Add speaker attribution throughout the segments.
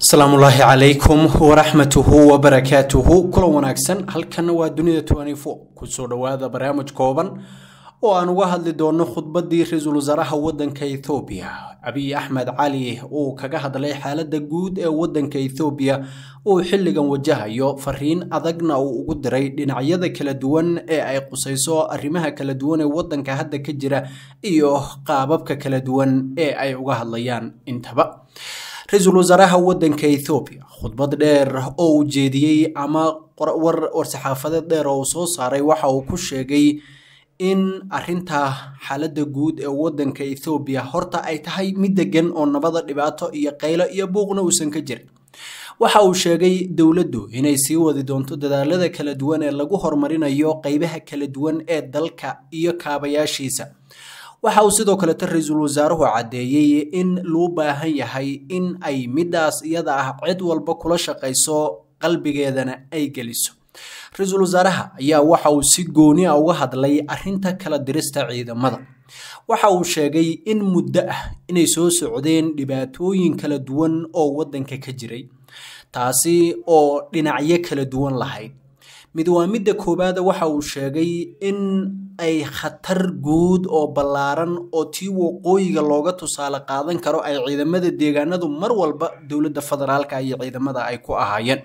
Speaker 1: asalaamu ullaahi calaykum waraxmatuhu wabarakaatuhu kulan wanaagsan halkanna waa dunida kusoo dhowaada barnaamij kooban oo aan uga hadli doono khudbaddii ra-iisul wasaaraha waddanka ethoobiya cabiy axmed cali uu kaga hadlay xaaladda guud ee waddanka ethoobiya uu xilligan wajahayo fariin adagna uu ugu diray dhinacyada kala duwan ee ay qusayso arrimaha kala duwan ee waddanka hadda ka jira iyo qaababka kala duwan ee ay uga hadlayaan intaba ra-iisul wasaaraha waddanka ethoobiya khudbad dheer ah oo uu jeediyey ama war-saxaafadeed dheer oo uu soo saaray waxa uu ku sheegay in arinta xaaladda guud ee wadanka ethoobiya horta ay tahay mid degan oo nabada dhibaato iyo qaylo iyo buuqna uusan ka jirin waxa uu sheegay dowladdu inay sii wadi doonto dadaalada kala duwan ee lagu horumarinayo qeybaha kala duwan ee dalka iyo kaabayaashiisa waxa uu sidoo kaleta ra-iisul wasaaruhu caddeeyey in loo baahan yahay in ay middaas iyada ah cid walba kula shaqayso qalbigeedana ay geliso ra-iisul wasaaraha ayaa waxa uu si gooni a ah uga hadlay arrinta kala dirista ciidamada waxa uu sheegay in muddo ah inay soo socdeen dhibaatooyin kala duwan oo waddanka ka jiray taasi oo dhinacyo kala duwan lahayd mid waa midda koowaada waxa uu sheegay in ay khatar guud oo ballaaran oo tii waqooyiga looga tusaale qaadan karo ay ciidamada deegaanadu mar walba dowladda federaalka iyo ciidamada ay ku ahaayeen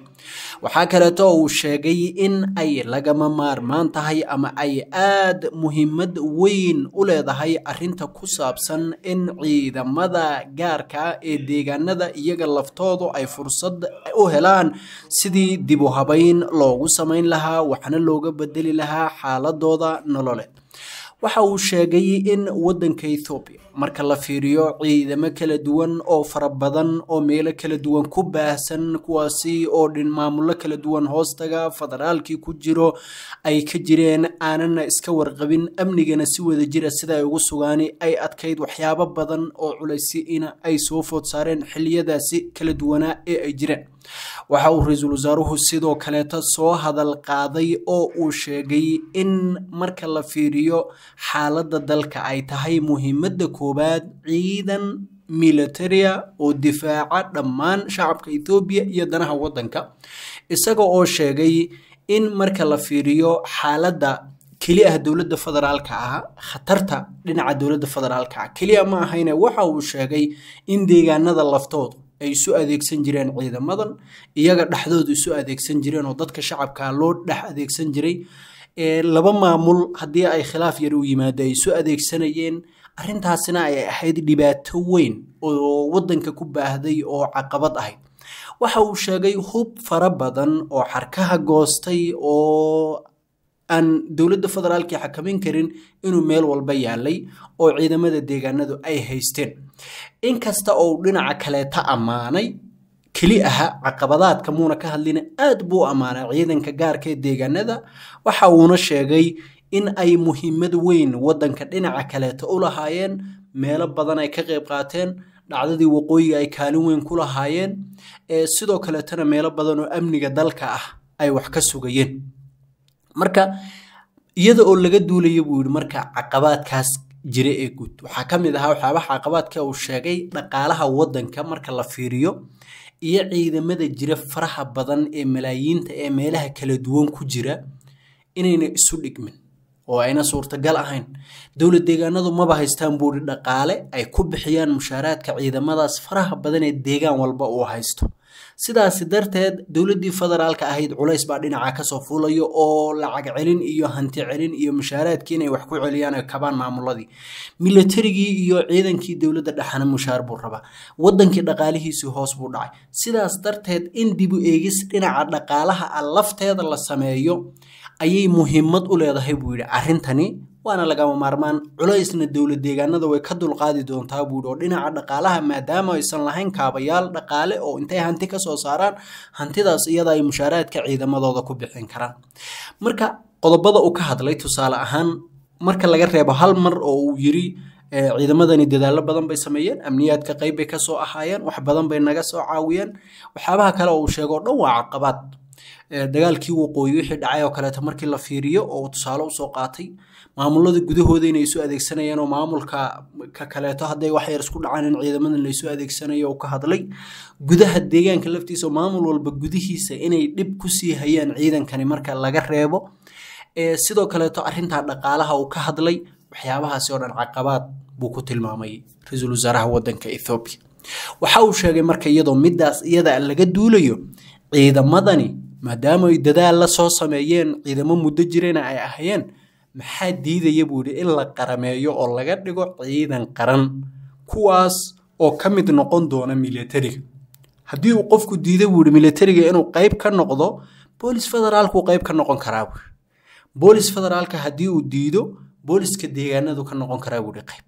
Speaker 1: waxaa kaleeto uu sheegay in ay lagama maarmaan tahay ama ay aad muhiimad weyn u leedahay arrinta ku saabsan in ciidamada gaarka ah ee deegaanada iyaga laftoodu ay fursad u helaan sidii dib u habeyn loogu samayn lahaa lahaa waxna looga bedeli lahaa xaaladooda nololeed waxa uu sheegay in waddanka ethoobiya marka la fiiriyo ciidamo kala duwan oo fara badan oo meelo kala duwan ku baahsan kuwaasi oo dhin maamulo kala duwan hoostaga federaalkii ku jiro ay ka jireen aanana iska warqabin amnigana si wada jira sida ay ugu sugaani ay adkayd waxyaabo badan oo culaysi ina ay soo food saareen xiliyadaasi kala duwanaa ee ay jireen waxa uu ra-iisul wasaaruhu sidoo kaleeta soo hadal qaaday oo uu sheegay in marka la fiiriyo xaaladda dalka ay tahay muhiimadda koobaad ciidan militaria oo difaaca dhammaan shacabka etoobiya iyo danaha waddanka isaga oo sheegay in marka la fiiriyo xaaladda keli ah dowladda federaalka ah khatarta dhinaca dowladda federaalka ah keliya ma ahayne waxa uu sheegay in deegaanada laftood ay isu adeegsan jireen ciidamadan iyaga dhexdood isu adeegsan jireen oo dadka shacabkaa loo dhex adeegsan jiray laba maamul haddii ay khilaaf yar u yimaada ay isu adeegsanayeen arrintaasina ayay ahayd dhibaato weyn oo waddanka ku baahday oo caqabad ahayd waxa uu sheegay hub fara badan oo xarkaha goostay oo aan dowladda federaalkii xakamayn karin inuu meel walba yaalay oo ciidamada deegaanadu ay haysteen inkasta oo uu dhinaca kaleeta ammaanay keli aha caqabadaadka muuna ka hadlina aad buu ammaanay ciidanka gaarka ee deegaanada waxa uuna sheegay in ay muhiimad weyn waddanka dhinaca kaleeta u lahaayeen meelo badan ay ka qayb qaateen dhacdadii waqooyiga ay kaalin weyn ku lahaayeen ee sidoo kaleetana meelo badan oo amniga dalka ah ay wax ka sugayeen marka iyada oo laga duulaya buu yidhi marka caqabaadkaas jira ee guud waxaa ka mid ahaa waxyaabaha caqabaadka uu sheegay dhaqaalaha waddanka marka la fiiriyo iyo ciidamada jira faraha badan ee malaayiinta ee meelaha kala duwan ku jira inayna isu dhigmin oo ayna suurtagal ahayn dowlad deegaanadu maba haystaan buuri dhaqaale ay ku bixiyaan mushaaraadka ciidamadaas faraha badan ee deegaan walba uu haysto sidaasi darteed dowladdii federaalka ahayd culays baa dhinaca kasoo fuulayo oo lacag celin iyo hanti celin iyo mushaaraadkii inay wax ku celiyaan ay kabaan maamuladii milatarigii iyo ciidankii dowladda dhexana mushaar buu rabaa wadankii dhaqaalihiisii hoos buu dhacay sidaas darteed in dibu eegis dhinaca dhaqaalaha a ah lafteeda la sameeyo ayay muhiimad u leedahay buu yidhi arrintani waana lagama maarmaan culaysna dowla deegaanada way ka dulqaadi doontaa buu buuhi oo dhinaca dhaqaalaha maadaama aysan lahayn kaabayaal dhaqaale oo intay hanti ka soo saaraan hantidaas iyada ay mushaaraadka ciidamadooda ku bixin karaan marka qodobada uu ka hadlay tusaale ahaan marka laga reebo hal mar oo uu yiri eh, ciidamadani dadaallo badan bay sameeyeen amniyaadka qayb bay ka soo ahaayeen wax badan bay naga soo caawiyeen waxyaabaha kale oo uu sheego dhan waa caqabaad dagaalkii waqooyi wixii dhacay oo kaleeto markii la fiiriyo oo tusaale usoo qaatay maamulada gudahooda inay isu adeegsanayeen oo maamulka ka kaleeto hadday waxyar isku dhacaan in ciidamadan laisu adeegsanayo oo ka hadlay gudaha deegaanka laftiisa maamul walba gudihiisa inay dhib kusii hayaan ciidankani marka laga reebo sidoo kaleeto arintaa dhaqaalaha uu ka hadlay waxyaabahaasi oo dhan caqabaad buu ku tilmaamay ra-iisul wasaaraha wadanka ethoobiya waxa uu sheegay marka iyadoo midaas iyada laga duulayo ciidamadani maadaama ay dadaal la soo sameeyeen ciidamo muddo jirana ay ahaayeen maxaa diidaya buu yidhi in la qarameeyo oo laga dhigo ciidan qaran kuwaas oo ka mid noqon doona milatariga haddii uu qofku diiday buu yihi milatariga inuu qayb ka noqdo boolis federaalku qayb ka noqon karaa buu boolis federaalka haddii uu diido booliska deegaanadu ka noqon karaa buu yihi qayb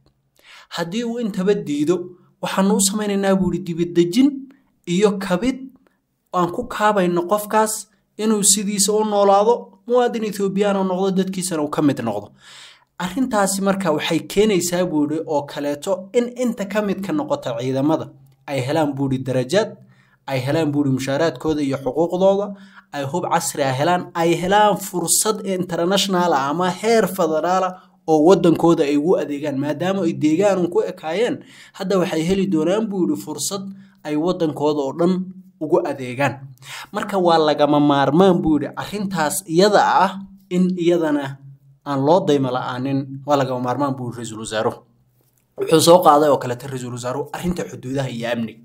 Speaker 1: haddii uu intaba diido waxaanu u samaynaynaa buu yihi dibadejin iyo kabid aan ku kaabayno qofkaas inuu sidiisa u noolaado muwaadin ethoobiyaana noqdo dadkiisana uu ka mid noqdo arrintaasi marka waxay keenaysaa buuri oo kaleeto in inta ka midka noqota ciidamada ay helaan buuri darajaad ay helaan buuri mushaaraadkooda iyo xuquuqdooda ay hub casri a ah helaan ay helaan fursad internationala ah ama heer federaala ah oo wadankooda ay ugu adeegaan maadaama ay deegaanun ku ekaayeen hadda waxay heli doonaan buuri fursad ay wadankooda oo dhan ugu adeegaan marka waa lagama maarmaan buu yidhi arintaas iyada ah in iyadana aan loo daymo la-aanin waa lagama maarmaan buu ra-iisul wasaaro wuxuu soo qaaday oo kaleta ra-iisul wasaaro arrinta xuduudaha iyo amniga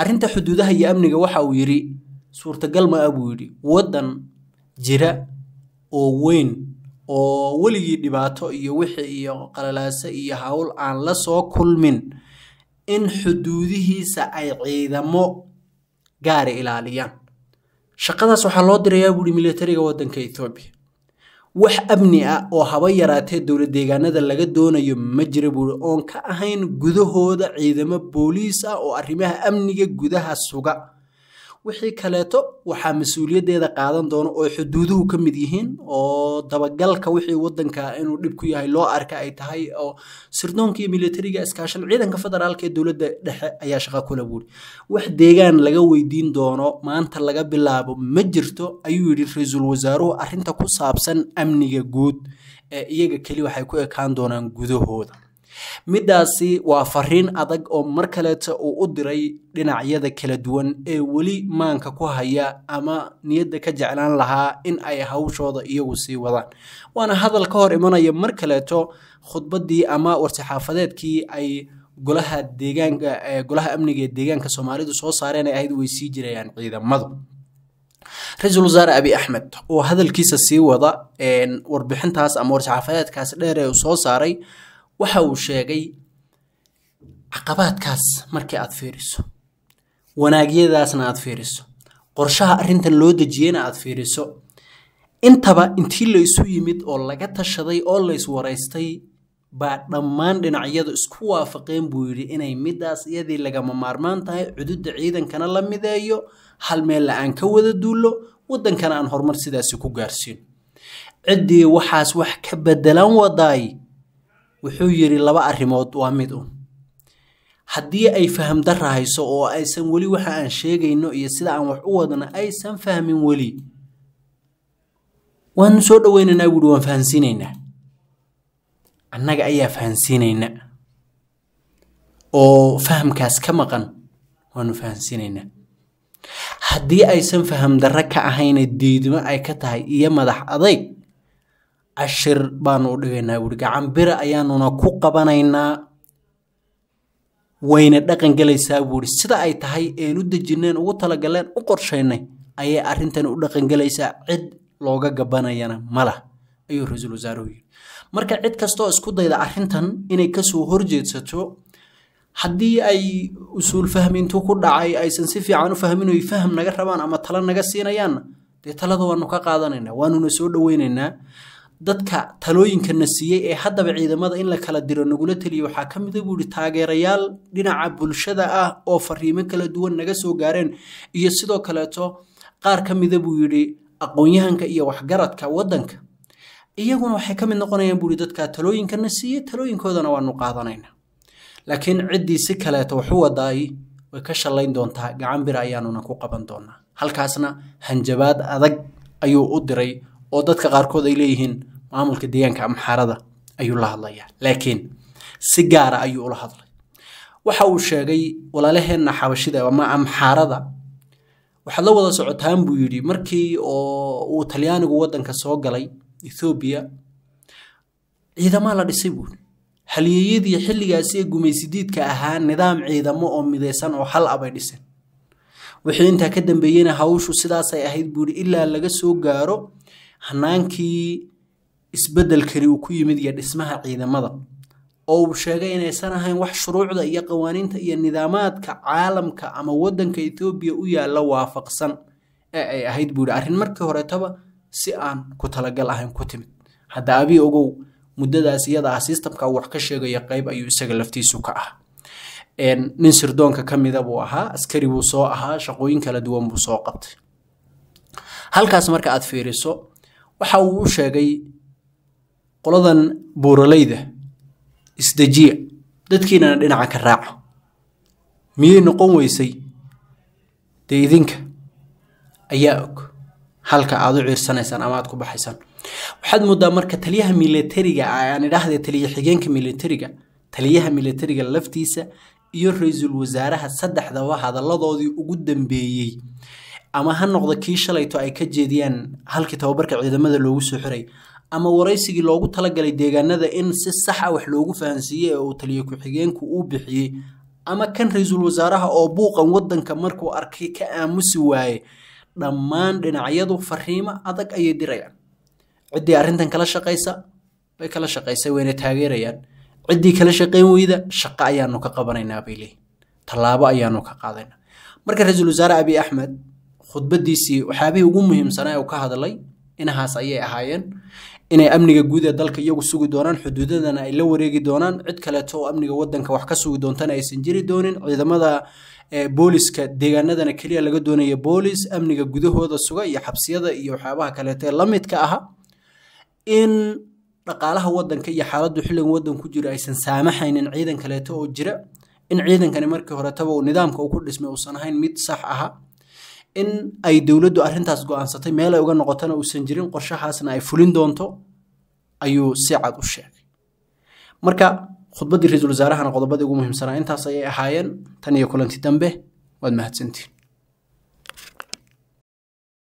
Speaker 1: arrinta xuduudaha iyo amniga waxa uu yidhi suurtagal ma ah buu yidhi waddan jira oo weyn oo weligii dhibaato iyo wixii iyo qalalaase iyo hawl aan la soo kulmin in xuduudihiisa ay ciidamo gaara ilaaliyaan shaqadaas waxaa loo dirayaa buuhi milatariga waddanka ethoobiya wax amni ah oo haba yaraatee dowla deegaanada laga doonayo ma jira buuhi oon ka ahayn gudahooda ciidamo booliis ah oo arrimaha amniga gudaha suga wixii kaleeto waxaa mas uuliyadeeda qaadan doono oo xuduuduhu ka mid yihiin oo dabagalka wixii wadanka inuu dhib ku yahay loo arka ay tahay oo sirdoonkiiyo militariga iskaashan ciidanka federaalk ee dowladda dhexe ayaa shaqa kula buuri wax deegaan laga weydiin doono maanta laga bilaabo ma jirto ayuu yidhi ra-iisul wasaaruhu arrinta ku saabsan amniga guud ee iyaga keli waxay ku ekaan doonaan gudahooda midaasi waa fariin adag oo mar kaleeta uu u diray dhinacyada kala duwan ee weli maanka ku haya ama niyadda ka jeclaan lahaa in ay hawshooda iyagu sii wadaan waana hadal ka hor imanaya mar kaleeto khudbaddii ama war ay golaha deegaanka golaha amniga ee deegaanka soomaalidu soo saareen ay ahayd way sii jirayaan ciidamadu ra-iisul wasaare abi axmed oo hadalkiisa sii wada warbixintaas ama war dheer ee uu soo saaray waxa uu sheegay caqabaadkaas markii aad fiiriso wanaagyadaasna aad fiiriso qorshaha arintan loo dejiyeyna aad fiiriso intaba intii la isu yimid oo laga tashaday oo la iswaraystay baa dhammaan dhinacyadu isku waafaqeen buu yidhi inay midaas iyadii lagama maarmaan tahay cududda ciidankana la mideeyo hal meella aan ka wada duullo waddankana aan horumar sidaasi ku gaarsiino ciddii waxaas wax ka beddelan wadaay wuxuu yidhi laba arrimood waa mid un haddii ay fahamdarahayso oo aysan weli waxa aan sheegayno iyo sida aan wax u wadna aysan fahmin weli waanu soo dhoweynaynaa buuhi waan fahansiinaynaa annaga ayaa fahansiinayna oo fahamkaas ka maqan waanu fahansiinaynaa haddii aysan fahamdarro ka ahayna diidmo ay ka tahay iyo madax adayg cashir baanu u dhigaynaa wuri gacan bira ayaanuna ku qabanaynaa wayna dhaqan gelaysaa buuri sida ay tahay eenu dejineen ugu talagaleen u qorshaynay ayay arrintan u dhaqangelaysaa cid looga gabanayana malah ayuu ra-iisul wasaaruhu yidhi marka cid kastoo isku dayda arrintan inay kasoo horjeedsato haddii ay usuul fahmintu ku dhacay aysan si fiican u fahmin oy faham naga rabaan ama talo naga siinayaanna dee talada waanu ka qaadanayna waanuna soo dhoweynaynaa dadka talooyinkana siiyey ee haddaba ciidamada in la kala diro nagula teliya waxaa ka mida buu taageerayaal dhinaca bulshada ah oo fariimo kala duwan naga soo gaareen iyo sidoo kaleeto qaar ka mida buu yidhi aqoon-yahanka iyo waxgaradka waddanka iyaguna waxay ka mid noqonayaan buuhi dadkaa talooyinkana siiyey talooyinkoodana waanu qaadanayna laakiin ciddii si kaleeto waxu wadaay way ka shallayn doontaa gacan bir ayaanuna ku qaban doonaa halkaasna hanjabaad adag ayuu u diray oo dadka qaarkood ay leeyihiin maamulka deegaanka amxaarada ayuu la hadlayaa laakiin si gaara ayuu ula hadlay waxa uu sheegay walaalaheenna xabashida ama amxaarada waxaad la wada socotaan buu yidhi markii oo uu talyaanigu wadanka soo galay ethoobiya ciidamaa la dhisay buuri halyeeyadii xilligaasi ee gumaysidiidka ahaa nidaam ciidamo oo mideysan oo hal abay dhiseen wixii intaa ka dambeeyeyna hawshu sidaasay ahayd buuri ilaa laga soo gaaro hanaankii isbedelkani uu ku yimid iyo dhismaha ciidamada oo uu sheegay inaysan ahayn wax shuruucda iyo qawaaniinta iyo nidaamaadka caalamka ama wadanka etoobiya u yaalla waafaqsan ee ay ahayd buu yihi arrin markii horeetaba si aan ku talagal ahayn ku timid hadda abi ogow muddadaas iyada ah sistamka wax ka sheegaya qayb ayuu isaga laftiisu ka ah nin sirdoonka ka mida buu ahaa askari buu soo ahaa shaqooyin kala duwan buu soo qabtay halkaas marka aad fiiriso waxa uu u sheegay qoladan buuralayda isdejiya dadkiinana dhinaca ka raaco miyey noqon weysay dee idinka ayaa og halka aad u ciirsanaysaan ama aad ku baxaysaan waxaad moodaa marka taliyaha milatariga ah aan idhaahde taliya xigeenka milatariga taliyaha milatariga laftiisa iyo ra-iisul wasaaraha saddexdaba hadalladoodii ugu dambeeyey ama ha noqdo kii shalayto ay ka jeediyaan halkii tababarka ciidamada loogu soo xiray ama waraysigii loogu talagalay deegaanada in si sax a ah wax loogu fahansiiyey ee uu taliyo ku-xigeenku uu bixiyey ama kan ra-iisul wasaaraha oo buuqan wadanka markuu arkay ka aamusi waaye dhammaan dhinacyadu fariimo adag ayay dirayaan ciddii arrintan kala shaqaysa way kala shaqaysay wayna taageerayaan ciddii kala shaqayn weyda shaqo ayaanu ka qabanaynaa bay leeyiin tallaabo ayaanu ka qaadanaa marka ra-iisul wasaare abiy axmed khudbadiisii waxyaabihii ugu muhiimsanaa ee uu ka hadlay inahaas ayay ahaayeen inay amniga guud ee dalka iyagu sugi doonaan xuduudadana ay la wareegi doonaan cid kaleeto oo amniga wadanka wax ka sugi doontana aysan jiri doonin ciidamada eh, booliska deegaanadana keliya laga doonaya boolis amniga gudahooda suga iyo xabsiyada iyo waxyaabaha kaleeto ee la aha in dhaqaalaha wadanka iyo xaaladu xilligan wadanku ku jiro aysan saamaxaynin ciidan kaleeto oo jira in ciidankani markii horetaba uu nidaamka uu ku dhismay uusan ahayn mid sax aha in ay dowladdu arrintaas go-aansatay meel ay uga noqotana uusan jirin qorshahaasna ay fulin doonto ayuu si cad u sheegay marka khudbaddii ra-iisul wasaarahana qodobadii ugu muhiimsanaa intaas ayay ahaayeen tan iyo kulanti dambe waad mahadsantiin